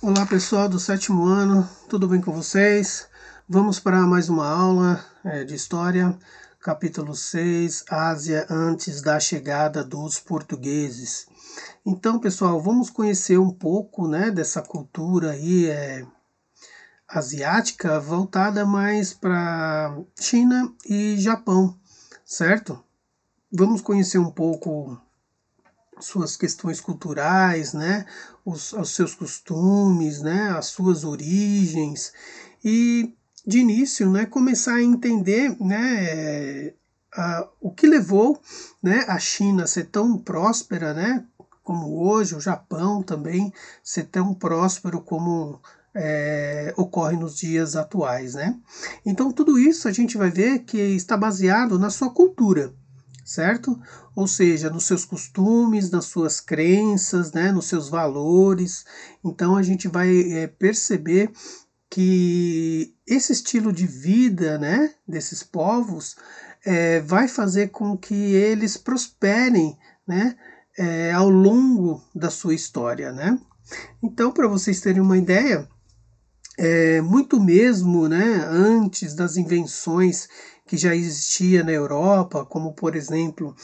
Olá pessoal do sétimo ano, tudo bem com vocês? Vamos para mais uma aula é, de História, capítulo 6, Ásia antes da chegada dos portugueses. Então pessoal, vamos conhecer um pouco né, dessa cultura aí, é, asiática voltada mais para China e Japão, certo? Vamos conhecer um pouco suas questões culturais, né, os, os seus costumes, né, as suas origens e de início, né, começar a entender, né, a, o que levou, né, a China a ser tão próspera, né, como hoje, o Japão também ser tão próspero como é, ocorre nos dias atuais, né? Então tudo isso a gente vai ver que está baseado na sua cultura, certo? Ou seja, nos seus costumes, nas suas crenças, né, nos seus valores. Então a gente vai é, perceber que esse estilo de vida, né, desses povos, é, vai fazer com que eles prosperem, né, é, ao longo da sua história, né? Então, para vocês terem uma ideia, é, muito mesmo né, antes das invenções que já existia na Europa, como por exemplo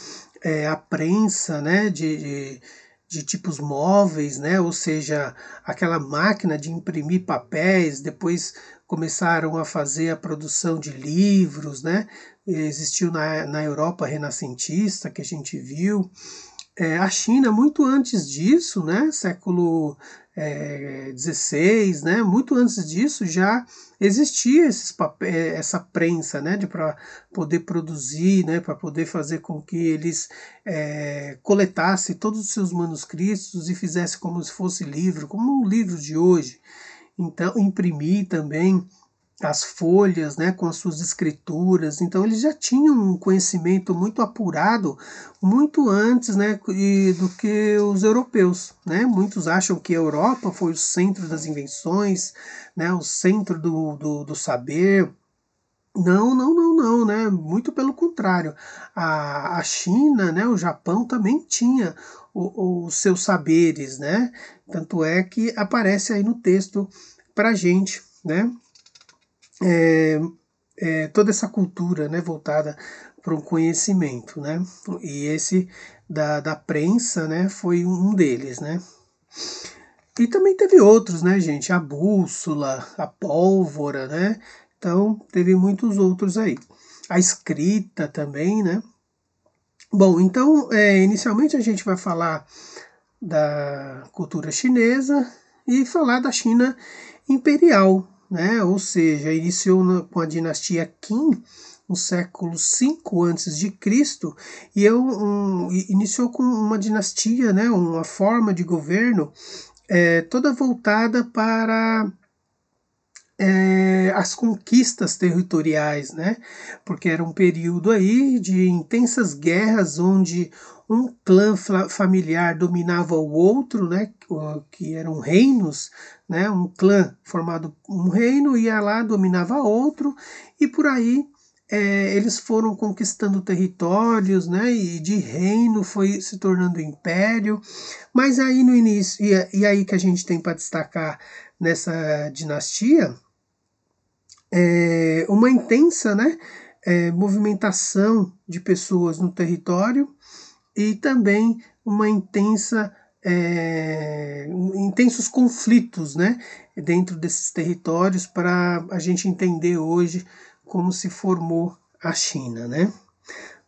é, a prensa né, de, de, de, tipos móveis, né, ou seja, aquela máquina de imprimir papéis, depois começaram a fazer a produção de livros, né, existiu na, na Europa renascentista que a gente viu. É, a China, muito antes disso, né, século é, 16, né? Muito antes disso já existia papéis, essa prensa, né? De para poder produzir, né? Para poder fazer com que eles é, coletassem todos os seus manuscritos e fizessem como se fosse livro, como um livro de hoje. Então imprimir também as folhas, né, com as suas escrituras. Então eles já tinham um conhecimento muito apurado, muito antes, né, do que os europeus, né? Muitos acham que a Europa foi o centro das invenções, né, o centro do, do, do saber. Não, não, não, não, né? Muito pelo contrário. A, a China, né, o Japão também tinha os seus saberes, né? Tanto é que aparece aí no texto para gente, né? é, é, toda essa cultura né, voltada para o conhecimento. Né? E esse da, da prensa né, foi um deles. Né? E também teve outros, né, gente? A bússola, a pólvora, né? Então, teve muitos outros aí. A escrita também, né? Bom, então, é, inicialmente a gente vai falar da cultura chinesa e falar da China imperial, né? ou seja, iniciou na, com a dinastia Qin no século V antes de Cristo e é um, iniciou com uma dinastia, né, uma forma de governo é, toda voltada para é, as conquistas territoriais, né? Porque era um período aí de intensas guerras onde um clã familiar dominava o outro, né, que eram reinos, né, um clã formado um reino ia lá dominava outro e por aí é, eles foram conquistando territórios, né, e de reino foi se tornando império. Mas aí no início e, e aí que a gente tem para destacar nessa dinastia é uma intensa, né, é, movimentação de pessoas no território e também uma intensa é, intensos conflitos né, dentro desses territórios para a gente entender hoje como se formou a China. Né?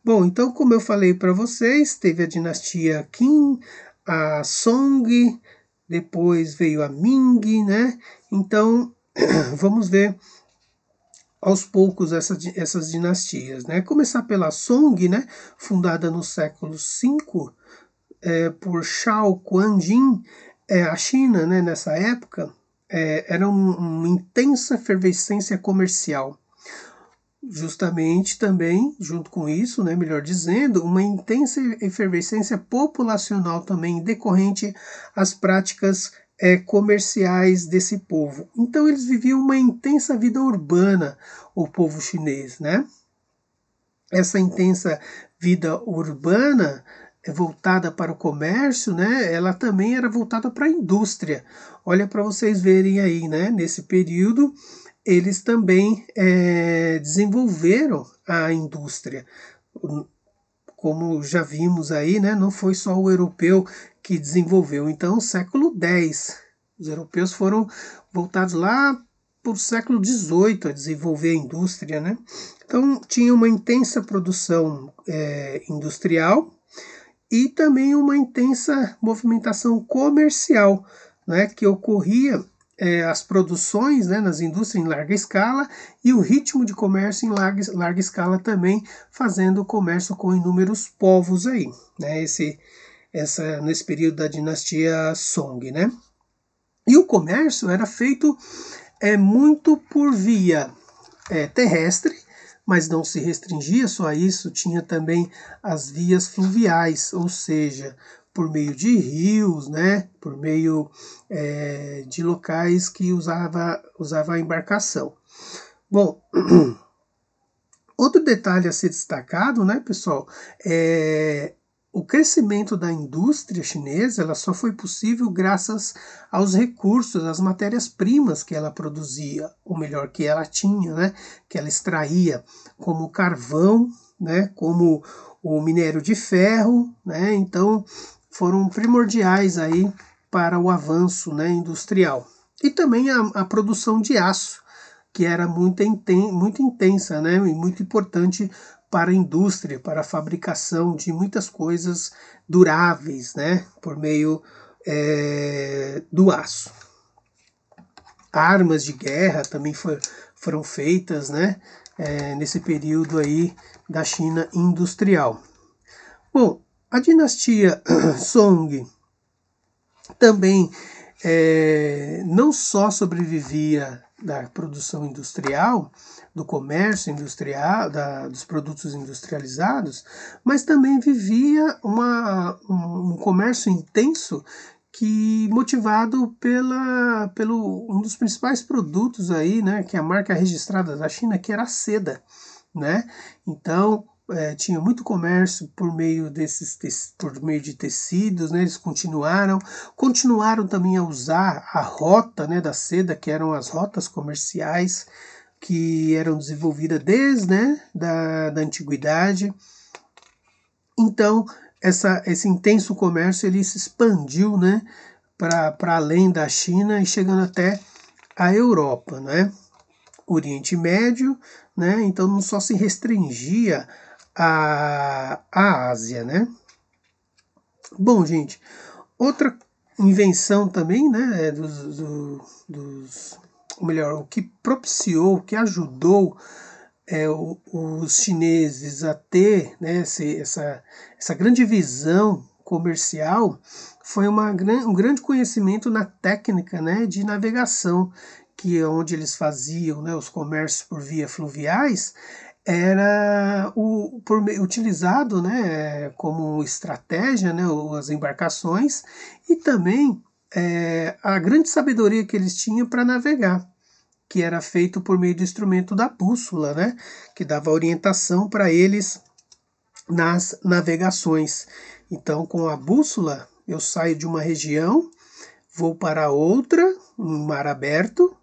Bom, então, como eu falei para vocês, teve a dinastia Qin, a Song, depois veio a Ming, né? Então, vamos ver aos poucos essa, essas dinastias. Né? Começar pela Song, né? fundada no século V é, por Shao Quanjin, é, a China, né, nessa época, é, era um, uma intensa efervescência comercial. Justamente também, junto com isso, né, melhor dizendo, uma intensa efervescência populacional também decorrente às práticas é, comerciais desse povo. Então eles viviam uma intensa vida urbana, o povo chinês, né? Essa intensa vida urbana é voltada para o comércio, né? Ela também era voltada para a indústria. Olha para vocês verem aí, né? Nesse período eles também é, desenvolveram a indústria. Como já vimos aí, né, não foi só o europeu que desenvolveu então o século X. Os europeus foram voltados lá para o século XVIII a desenvolver a indústria, né? Então tinha uma intensa produção é, industrial e também uma intensa movimentação comercial, né? Que ocorria é, as produções né, nas indústrias em larga escala e o ritmo de comércio em larga, larga escala também fazendo comércio com inúmeros povos aí, né? Esse essa, nesse período da dinastia Song, né? E o comércio era feito é, muito por via é, terrestre, mas não se restringia só a isso, tinha também as vias fluviais, ou seja, por meio de rios, né, por meio é, de locais que usava, usava a embarcação. Bom, outro detalhe a ser destacado, né, pessoal, é o crescimento da indústria chinesa ela só foi possível graças aos recursos, às matérias-primas que ela produzia, ou melhor, que ela tinha, né, que ela extraía, como o carvão, né, como o minério de ferro, né, então foram primordiais aí para o avanço né, industrial. E também a, a produção de aço, que era muito, inten muito intensa né, e muito importante para a indústria, para a fabricação de muitas coisas duráveis, né, por meio é, do aço. Armas de guerra também for, foram feitas, né, é, nesse período aí da China industrial. Bom, a dinastia Song também é, não só sobrevivia da produção industrial, do comércio industrial, da, dos produtos industrializados, mas também vivia uma, um comércio intenso que motivado pela, pelo um dos principais produtos aí, né, que é a marca registrada da China, que era a seda, né? Então, é, tinha muito comércio por meio desses por meio de tecidos, né? Eles continuaram, continuaram também a usar a rota, né, da seda, que eram as rotas comerciais que eram desenvolvidas desde, né, da, da antiguidade. Então, essa, esse intenso comércio ele se expandiu, né, para além da China e chegando até a Europa, né? Oriente Médio, né? Então não só se restringia a, a Ásia, né? Bom, gente, outra invenção também, né, é dos, do, dos ou melhor, o que propiciou, o que ajudou é, o, os chineses a ter né, esse, essa, essa grande visão comercial foi uma, um grande conhecimento na técnica né, de navegação, que é onde eles faziam né, os comércios por via fluviais, era o, por, utilizado né, como estratégia, né, as embarcações, e também é, a grande sabedoria que eles tinham para navegar, que era feito por meio do instrumento da bússola, né, que dava orientação para eles nas navegações. Então, com a bússola, eu saio de uma região, vou para outra, um mar aberto.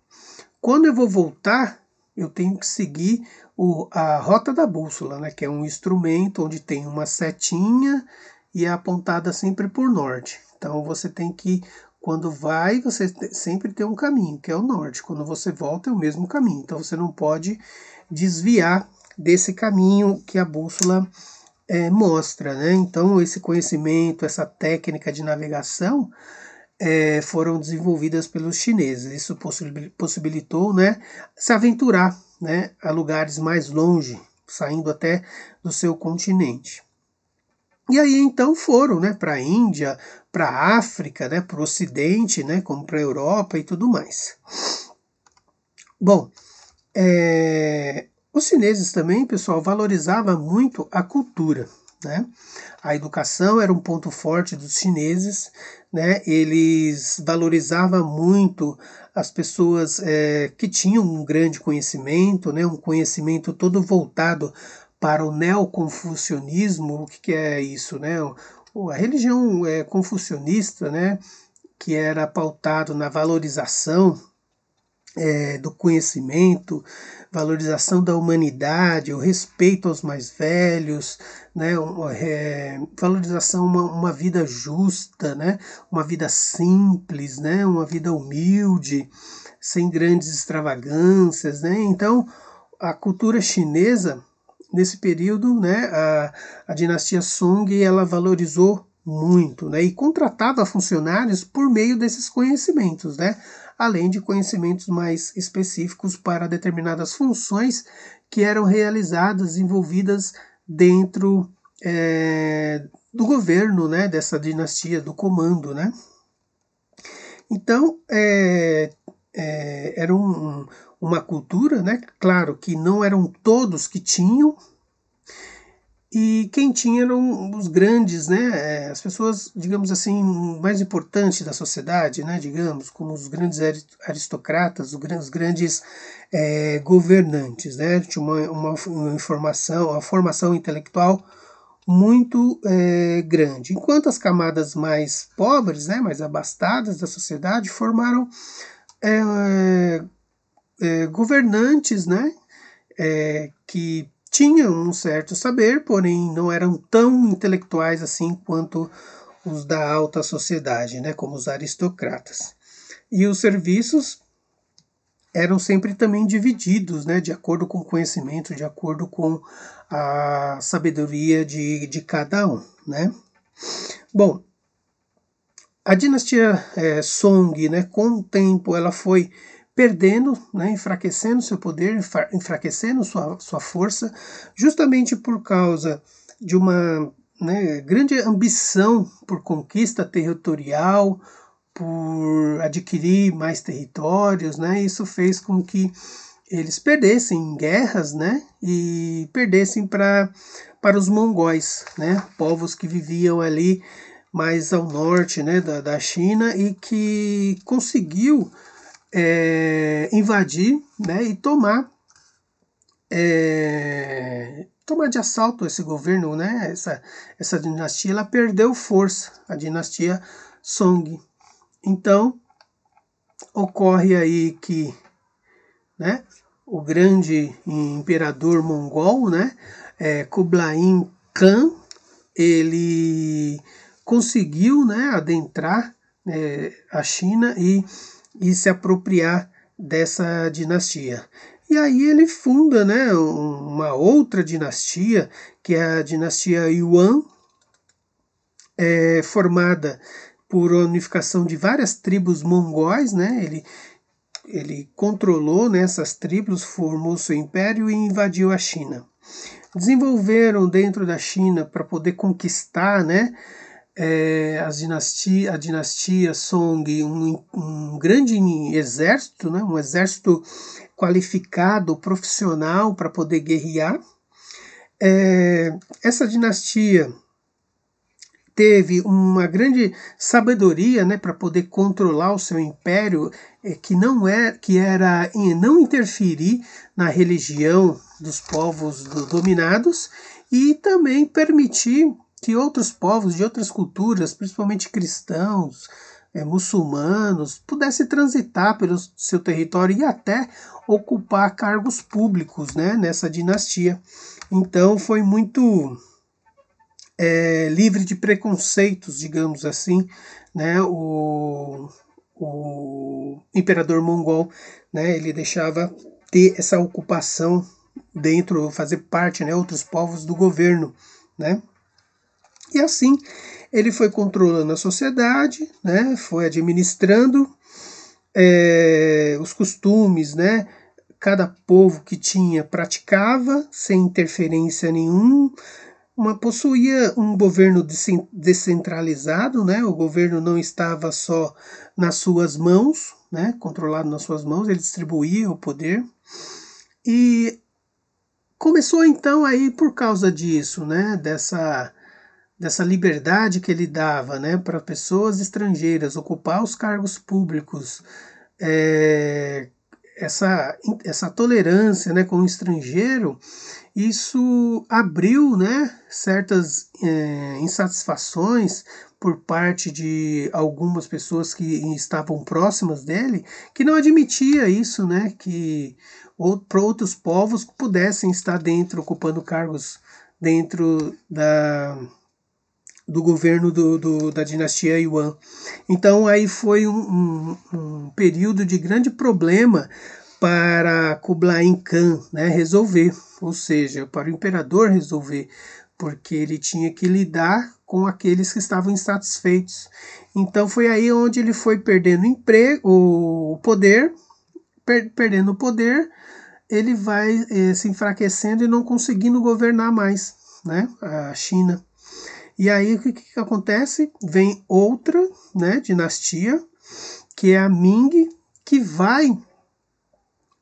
Quando eu vou voltar, eu tenho que seguir o, a rota da bússola, né, que é um instrumento onde tem uma setinha e é apontada sempre por norte. Então você tem que, quando vai, você sempre tem um caminho, que é o norte. Quando você volta, é o mesmo caminho. Então você não pode desviar desse caminho que a bússola é, mostra. Né? Então esse conhecimento, essa técnica de navegação, é, foram desenvolvidas pelos chineses. Isso possibilitou né, se aventurar né, a lugares mais longe, saindo até do seu continente. E aí então foram né, para a Índia, para a África, né, para o Ocidente, né, como para a Europa e tudo mais. Bom, é, os chineses também, pessoal, valorizavam muito a cultura. Né? A educação era um ponto forte dos chineses, né? eles valorizavam muito as pessoas é, que tinham um grande conhecimento, né, um conhecimento todo voltado para o neoconfucionismo. O que, que é isso? Né? A religião é, confucionista, né, que era pautado na valorização é, do conhecimento, valorização da humanidade, o respeito aos mais velhos, né, é, valorização uma, uma vida justa, né, uma vida simples, né, uma vida humilde, sem grandes extravagâncias, né? Então, a cultura chinesa nesse período, né, a, a dinastia Song ela valorizou muito, né, e contratava funcionários por meio desses conhecimentos, né? além de conhecimentos mais específicos para determinadas funções que eram realizadas, envolvidas dentro é, do governo, né, dessa dinastia, do comando, né. Então, é, é, era um, uma cultura, né, claro que não eram todos que tinham, e quem tinha eram os grandes, né? Eh, as pessoas, digamos assim, mais importantes da sociedade, né? Digamos, como os grandes aristocratas, os grandes é, governantes, né? Tinha uma, uma, uma informação, uma formação intelectual muito é, grande. Enquanto as camadas mais pobres, né, mais abastadas da sociedade, formaram é, é, governantes né, que tinham um certo saber, porém não eram tão intelectuais assim quanto os da alta sociedade, né, como os aristocratas. E os serviços eram sempre também divididos, né, de acordo com o conhecimento, de acordo com a sabedoria de, de cada um. Né? Bom, a dinastia é, Song, né, com o tempo, ela foi perdendo, né, enfraquecendo seu poder, enfraquecendo sua, sua força, justamente por causa de uma né, grande ambição por conquista territorial, por adquirir mais territórios, né, isso fez com que eles perdessem guerras, né, e perdessem para para os mongóis, né, povos que viviam ali mais ao norte, né, da, da China e que conseguiu é, invadir né, e tomar, é, tomar de assalto esse governo, né, essa, essa dinastia, ela perdeu força, a dinastia Song. Então, ocorre aí que né, o grande imperador mongol, né, é, Kublai Khan, ele conseguiu né, adentrar é, a China e e se apropriar dessa dinastia. E aí ele funda né, uma outra dinastia, que é a dinastia Yuan, é, formada por unificação de várias tribos mongóis, né? Ele, ele controlou né, essas tribos, formou seu império e invadiu a China. Desenvolveram dentro da China para poder conquistar, né? é, as dinastia, a dinastia Song, um, um grande exército, né, um exército qualificado, profissional para poder guerrear. É, essa dinastia teve uma grande sabedoria né, para poder controlar o seu império é, que não é que era não interferir na religião dos povos do, dominados e também permitir que outros povos de outras culturas, principalmente cristãos, é, muçulmanos, pudessem transitar pelo seu território e até ocupar cargos públicos né, nessa dinastia. Então foi muito é, livre de preconceitos, digamos assim, né, o, o imperador mongol. Né, ele deixava ter essa ocupação dentro, fazer parte, né, outros povos do governo, né? E assim ele foi controlando a sociedade, né? foi administrando é, os costumes, né? cada povo que tinha praticava sem interferência nenhuma. Uma, possuía um governo descentralizado, né? o governo não estava só nas suas mãos, né? controlado nas suas mãos, ele distribuía o poder. E começou então aí por causa disso, né? dessa dessa liberdade que ele dava né, para pessoas estrangeiras ocupar os cargos públicos, é, essa, essa tolerância né, com o estrangeiro, isso abriu né, certas é, insatisfações por parte de algumas pessoas que estavam próximas dele, que não admitia isso, né, que ou, para outros povos pudessem estar dentro, ocupando cargos dentro da, do governo do, do, da dinastia Yuan. Então aí foi um, um, um período de grande problema para Kublai Khan né, resolver, ou seja, para o imperador resolver, porque ele tinha que lidar com aqueles que estavam insatisfeitos. Então foi aí onde ele foi perdendo emprego, o poder, per perdendo o poder, ele vai eh, se enfraquecendo e não conseguindo governar mais né, a China. E aí o que, que acontece? Vem outra né, dinastia, que é a Ming, que vai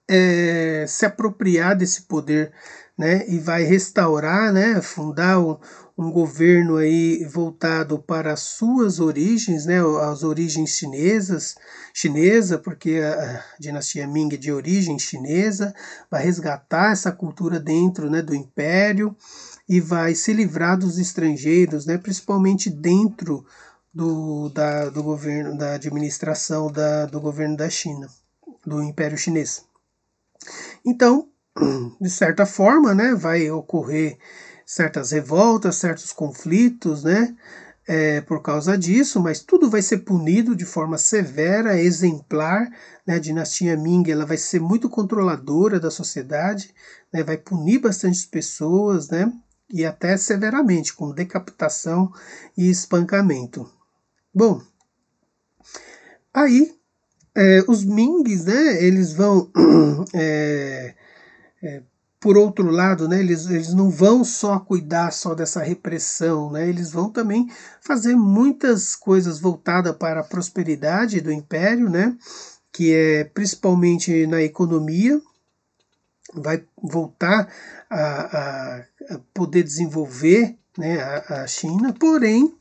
é, se apropriar desse poder né, e vai restaurar, né, fundar um, um governo aí voltado para as suas origens, né, as origens chinesas, chinesa, porque a dinastia Ming é de origem chinesa, vai resgatar essa cultura dentro né, do império e vai se livrar dos estrangeiros, né, principalmente dentro do, da, do governo, da administração da, do governo da China, do Império Chinês. Então, de certa forma, né, vai ocorrer certas revoltas, certos conflitos, né, é, por causa disso, mas tudo vai ser punido de forma severa, exemplar. Né? A dinastia Ming ela vai ser muito controladora da sociedade, né? vai punir bastante pessoas, né? e até severamente, com decapitação e espancamento. Bom, aí é, os Mings, né, eles vão, é, é, por outro lado, né, eles, eles não vão só cuidar só dessa repressão, né, eles vão também fazer muitas coisas voltadas para a prosperidade do império, né, que é principalmente na economia, vai voltar a, a poder desenvolver né, a, a China, porém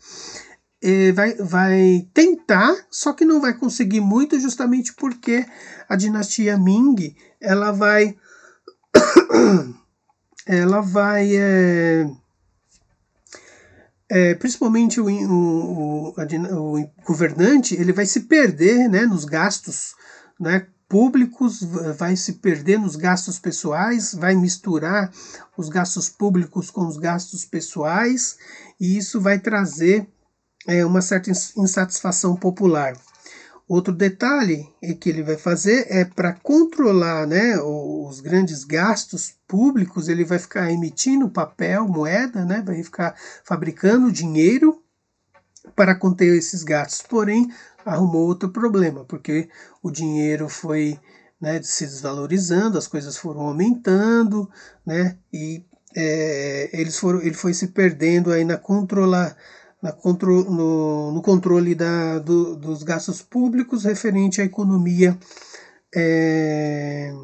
é, vai, vai tentar, só que não vai conseguir muito, justamente porque a dinastia Ming ela vai ela vai é, é, principalmente o, o, o, o governante ele vai se perder né, nos gastos né, públicos, vai se perder nos gastos pessoais, vai misturar os gastos públicos com os gastos pessoais, e isso vai trazer é, uma certa insatisfação popular. Outro detalhe que ele vai fazer é para controlar né, os grandes gastos públicos, ele vai ficar emitindo papel, moeda, né, vai ficar fabricando dinheiro para conter esses gastos. Porém, arrumou outro problema, porque o dinheiro foi né, se desvalorizando, as coisas foram aumentando, né, e é, eles foram, ele foi se perdendo aí na controlar, na contro, no, no controle da, do, dos gastos públicos referente à economia é,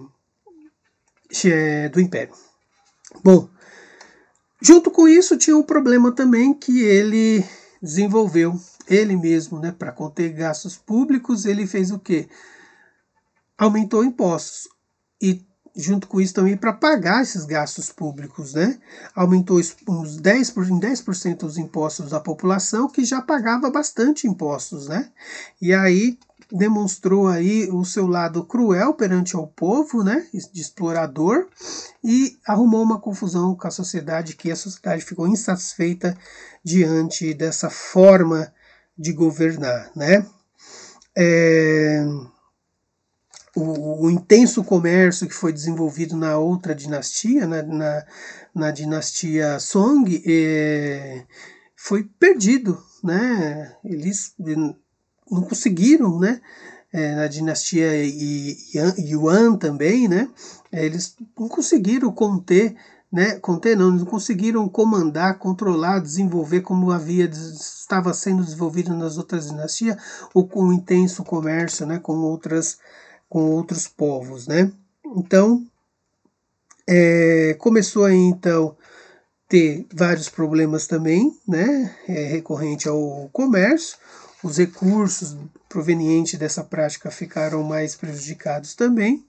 do império. Bom, junto com isso tinha um problema também que ele desenvolveu ele mesmo, né, para conter gastos públicos, ele fez o quê? Aumentou impostos e junto com isso também para pagar esses gastos públicos, né? Aumentou uns 10 em 10% os impostos da população que já pagava bastante impostos, né? E aí demonstrou aí o seu lado cruel perante o povo, né, de explorador, e arrumou uma confusão com a sociedade, que a sociedade ficou insatisfeita diante dessa forma de governar, né? É, o, o, intenso comércio que foi desenvolvido na outra dinastia, na, na, na dinastia Song, é, foi perdido, né? Eles não conseguiram, né? É, na dinastia Yuan também, né? É, eles não conseguiram conter né, não, conseguiram comandar, controlar, desenvolver como havia estava sendo desenvolvido nas outras dinastias ou com intenso comércio, né, com outras com outros povos, né? Então é, começou aí, então ter vários problemas também, né, é, recorrente ao comércio. Os recursos provenientes dessa prática ficaram mais prejudicados também.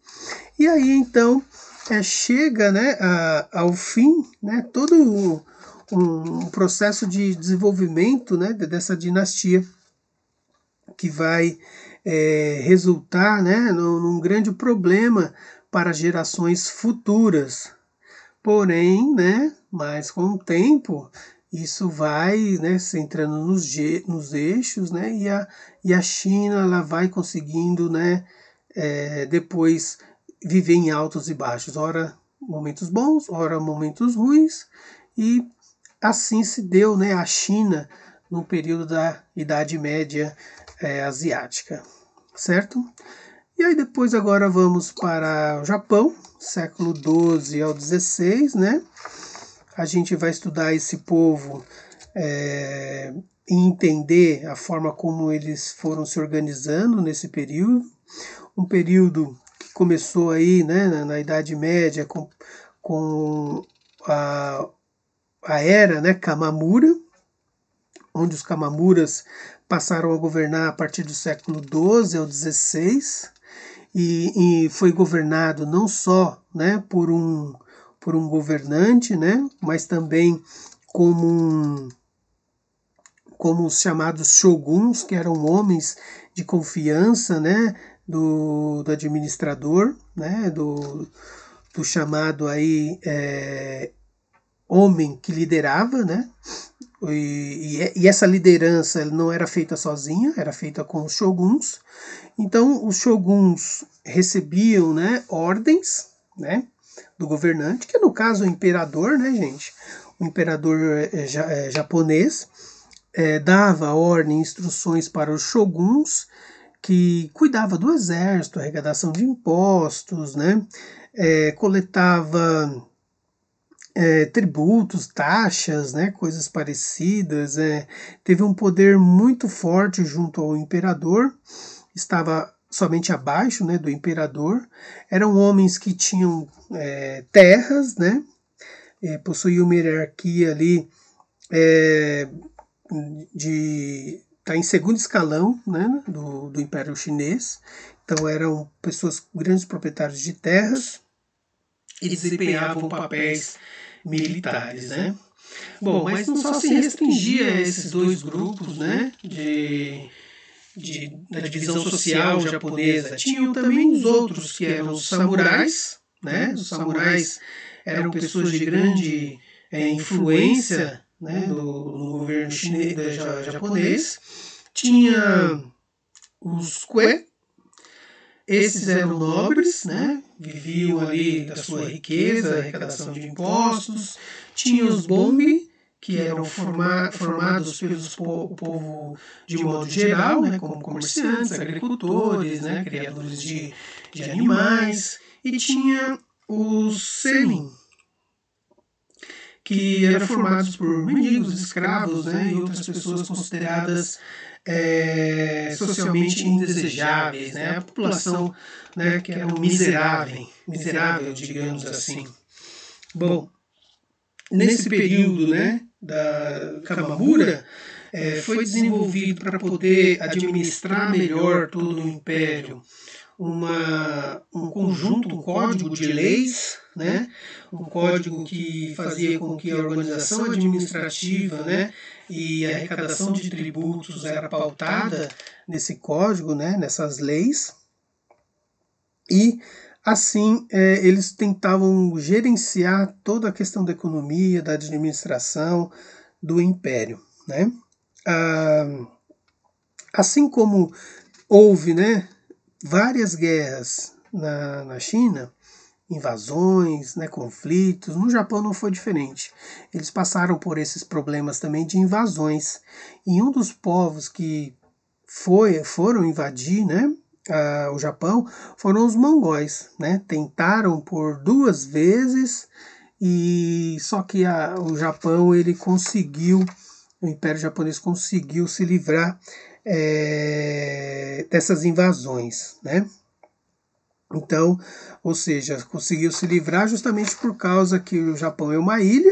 E aí então é, chega né, a, ao fim né, todo um, um, processo de desenvolvimento né, dessa dinastia que vai é, resultar né, num, num grande problema para gerações futuras. Porém, né, mas com o tempo, isso vai né, se entrando nos, nos eixos, né, e a, e a China ela vai conseguindo né, é, depois viver em altos e baixos, ora momentos bons, ora momentos ruins, e assim se deu né, a China no período da Idade Média é, Asiática, certo? E aí depois agora vamos para o Japão, século 12 ao 16, né? A gente vai estudar esse povo é, e entender a forma como eles foram se organizando nesse período, um período começou aí né, na, na Idade Média com, com a, a era né, Kamamura, onde os Kamamuras passaram a governar a partir do século XII ao XVI, e, e foi governado não só né, por, um, por um governante, né, mas também como um, como os chamados shoguns, que eram homens de confiança, né, do, do administrador, né, do, do chamado aí é, homem que liderava, né, e, e, é, essa liderança não era feita sozinha, era feita com os shoguns. Então, os shoguns recebiam né, ordens né, do governante, que no caso o imperador, né, gente? O imperador é, japonês é, dava ordem, instruções para os shoguns que cuidava do exército, arrecadação de impostos, né? É, coletava é, tributos, taxas, né, coisas parecidas. É, teve um poder muito forte junto ao imperador, estava somente abaixo né, do imperador. Eram homens que tinham é, terras, né, possuíam uma hierarquia ali é, de está em segundo escalão né, do, do Império Chinês. Então eram pessoas grandes proprietários de terras. Eles desempenhavam papéis militares, né? Bom, mas não só se restringia a esses dois grupos, né? De, de, né, da divisão social japonesa. Tinham também os outros que eram os samurais, né? Os samurais eram pessoas de grande é, influência né, uhum. do, do governo chinês, ja, japonês. Tinha os Kue, esses eram nobres, né, viviam ali da sua riqueza, arrecadação de impostos. Tinha os Bong, que eram forma, formados pelos po povo de modo geral, né, como comerciantes, agricultores, né, criadores de, de animais, e tinha os selim que eram formados por mendigos, escravos né, e outras pessoas consideradas é, socialmente indesejáveis, né, a população né, que era miserável, miserável, digamos assim. Bom, nesse período né, da Kamabura, é, foi desenvolvido para poder administrar melhor todo o império uma, um conjunto, um código de leis, né? né? um código que fazia com que a organização administrativa né? e a arrecadação de tributos era pautada nesse código, né? nessas leis, e assim é, eles tentavam gerenciar toda a questão da economia, da administração, do império. Né? Ah, assim como houve né, várias guerras na, na China, invasões, né, conflitos. No Japão não foi diferente. Eles passaram por esses problemas também de invasões. E um dos povos que foi, foram invadir né, a, o Japão foram os mongóis. Né? Tentaram por duas vezes e só que a, o Japão ele conseguiu, o Império Japonês conseguiu se livrar é, dessas invasões, né? Então, ou seja, conseguiu se livrar justamente por causa que o Japão é uma ilha,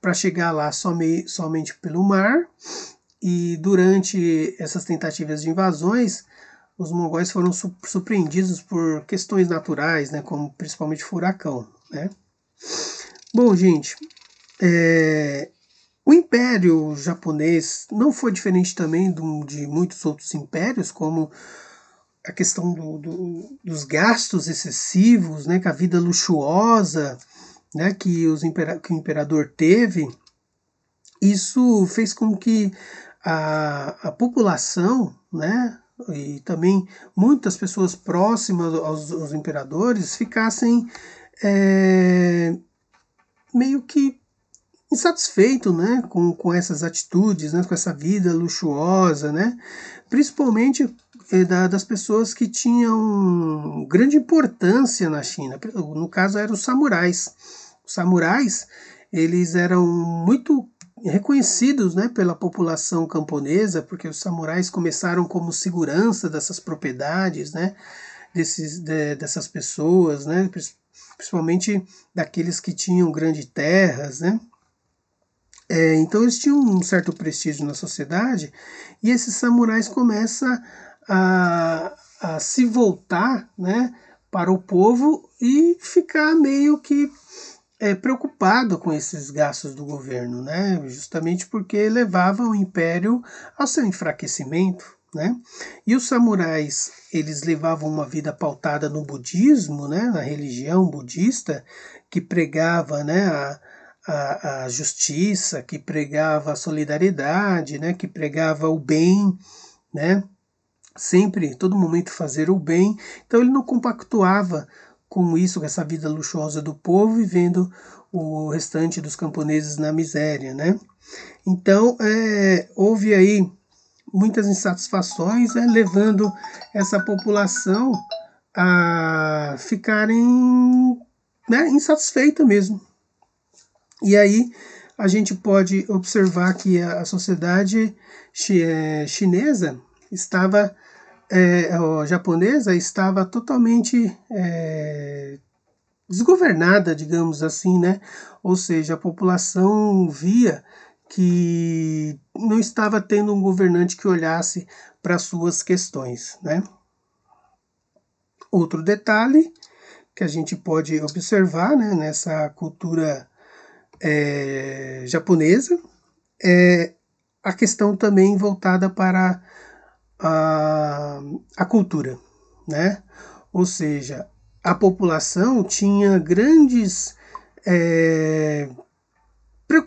para chegar lá somente pelo mar, e durante essas tentativas de invasões, os mongóis foram surpreendidos por questões naturais, né, como principalmente furacão. Né? Bom, gente, é, o Império Japonês não foi diferente também de muitos outros impérios, como a questão do, do, dos gastos excessivos, né, que a vida luxuosa né, que, os impera que o imperador teve, isso fez com que a, a população, né, e também muitas pessoas próximas aos, aos imperadores ficassem é, meio que insatisfeito né, com, com essas atitudes, né, com essa vida luxuosa, né, principalmente eh, da, das pessoas que tinham grande importância na China. No caso, eram os samurais. Os samurais eles eram muito reconhecidos né, pela população camponesa, porque os samurais começaram como segurança dessas propriedades, né, desses, de, dessas pessoas, né, principalmente daqueles que tinham grandes terras, né, é, então eles tinham um certo prestígio na sociedade e esses samurais começam a, a se voltar né, para o povo e ficar meio que é, preocupado com esses gastos do governo, né, justamente porque levava o império ao seu enfraquecimento. Né? E os samurais, eles levavam uma vida pautada no budismo, né? na religião budista, que pregava né? a, a, a justiça, que pregava a solidariedade, né, que pregava o bem, né, sempre, todo momento fazer o bem. Então ele não compactuava com isso, com essa vida luxuosa do povo, vivendo o restante dos camponeses na miséria, né? Então é, houve aí muitas insatisfações, né, levando essa população a ficarem né, insatisfeita mesmo, e aí a gente pode observar que a sociedade é, chinesa estava, é, japonesa estava totalmente é, desgovernada, digamos assim, né? Ou seja, a população via que não estava tendo um governante que olhasse para suas questões, né? Outro detalhe que a gente pode observar né, nessa cultura é, japonesa, é a questão também voltada para a, a cultura, né? Ou seja, a população tinha grandes é,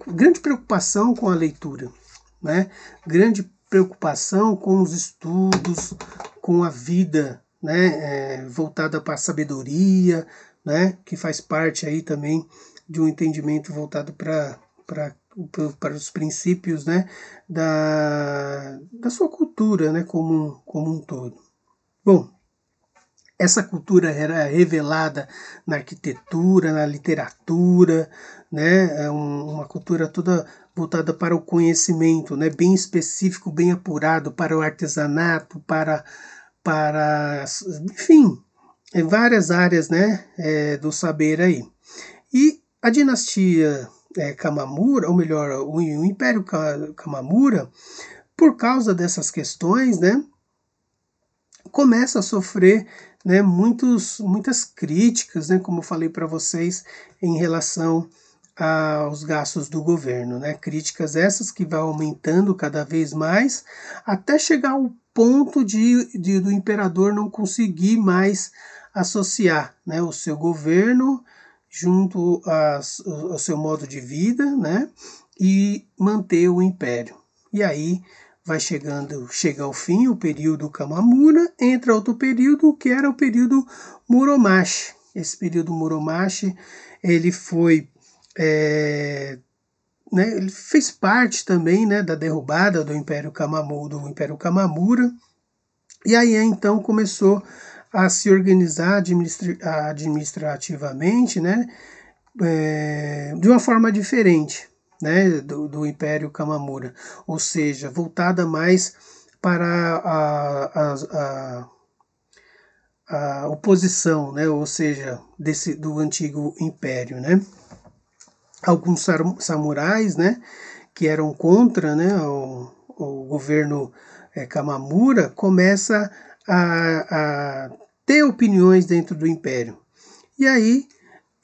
grande preocupação com a leitura, né? Grande preocupação com os estudos, com a vida, né? É, voltada para a sabedoria, né? Que faz parte aí também de um entendimento voltado para para os princípios né, da, da sua cultura né, como, como um todo. Bom, essa cultura era revelada na arquitetura, na literatura, né, é uma cultura toda voltada para o conhecimento, né, bem específico, bem apurado, para o artesanato, para, para enfim, é várias áreas né, é, do saber aí. E a dinastia é, Kamamura, ou melhor, o, o Império Kamamura, por causa dessas questões, né, começa a sofrer né, muitos, muitas críticas, né, como eu falei para vocês, em relação aos gastos do governo. Né, críticas essas que vão aumentando cada vez mais, até chegar ao ponto de, de do imperador não conseguir mais associar né, o seu governo junto às, ao seu modo de vida, né? E manter o império. E aí vai chegando, chega ao fim o período Kamamura, entra outro período que era o período Muromachi. Esse período Muromachi, ele foi é, né, ele fez parte também né, da derrubada do Império Kamamu, do Império Kamamura. E aí então começou a se organizar administrativamente, né, é, de uma forma diferente né, do, do, Império Kamamura, ou seja, voltada mais para a, a, a, a oposição, né, ou seja, desse, do antigo Império. Né. Alguns samurais né, que eram contra né, o, o governo é, Kamamura começa a a, a ter opiniões dentro do império. E aí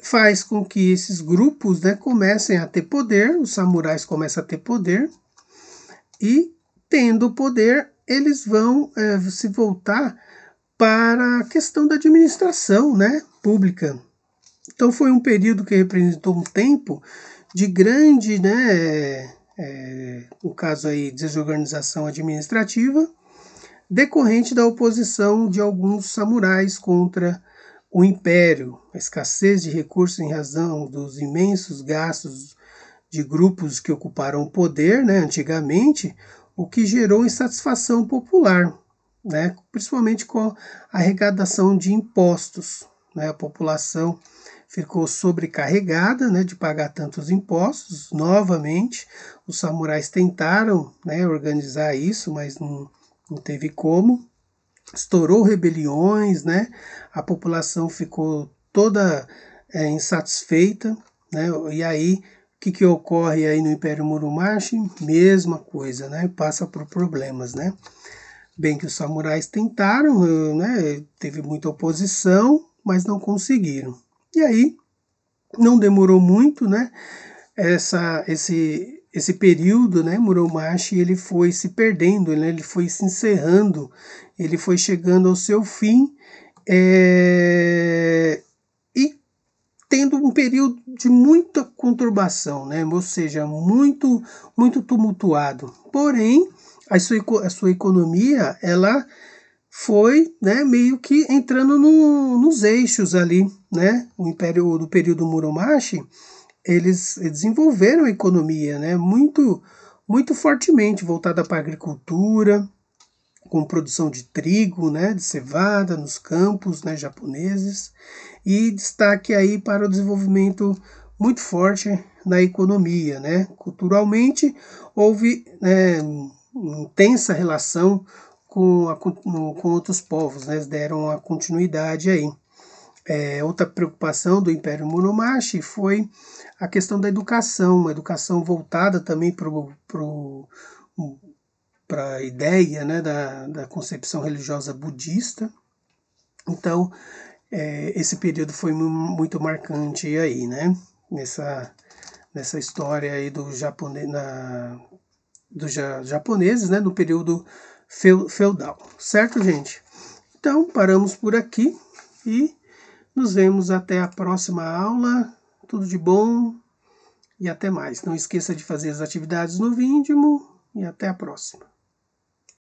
faz com que esses grupos né, comecem a ter poder, os samurais começam a ter poder, e tendo poder, eles vão é, se voltar para a questão da administração né, pública. Então foi um período que representou um tempo de grande, né, é, caso aí, desorganização administrativa, decorrente da oposição de alguns samurais contra o império, a escassez de recursos em razão dos imensos gastos de grupos que ocuparam o poder né, antigamente, o que gerou insatisfação popular, né, principalmente com a arrecadação de impostos. Né, a população ficou sobrecarregada né, de pagar tantos impostos. Novamente, os samurais tentaram né, organizar isso, mas não, não teve como. Estourou rebeliões, né? A população ficou toda é, insatisfeita, né? E aí o que, que ocorre aí no Império Muromachi? Mesma coisa, né? Passa por problemas, né? Bem que os samurais tentaram, eh, né? Teve muita oposição, mas não conseguiram. E aí não demorou muito, né? Essa, esse, esse período, né, Muromachi, ele foi se perdendo, né, ele foi se encerrando, ele foi chegando ao seu fim é, e tendo um período de muita conturbação, né, ou seja, muito, muito tumultuado. Porém, a sua, a sua economia, ela foi né, meio que entrando no, nos eixos ali, né? O império do período Muromachi eles desenvolveram a economia né, muito, muito fortemente, voltada para a agricultura, com produção de trigo, né, de cevada nos campos né, japoneses, e destaque aí para o desenvolvimento muito forte na economia. Né. Culturalmente, houve né, intensa relação com, a, com outros povos, né, deram a continuidade aí. É, outra preocupação do Império Monomachi foi a questão da educação, uma educação voltada também para hum, a ideia né, da, da concepção religiosa budista. Então, é, esse período foi muito marcante aí, né? Nessa, nessa história aí do japonês, na, dos ja, japoneses, né? No período feudal, certo, gente? Então, paramos por aqui e nos vemos até a próxima aula tudo de bom e até mais. Não esqueça de fazer as atividades no Vindimo e até a próxima.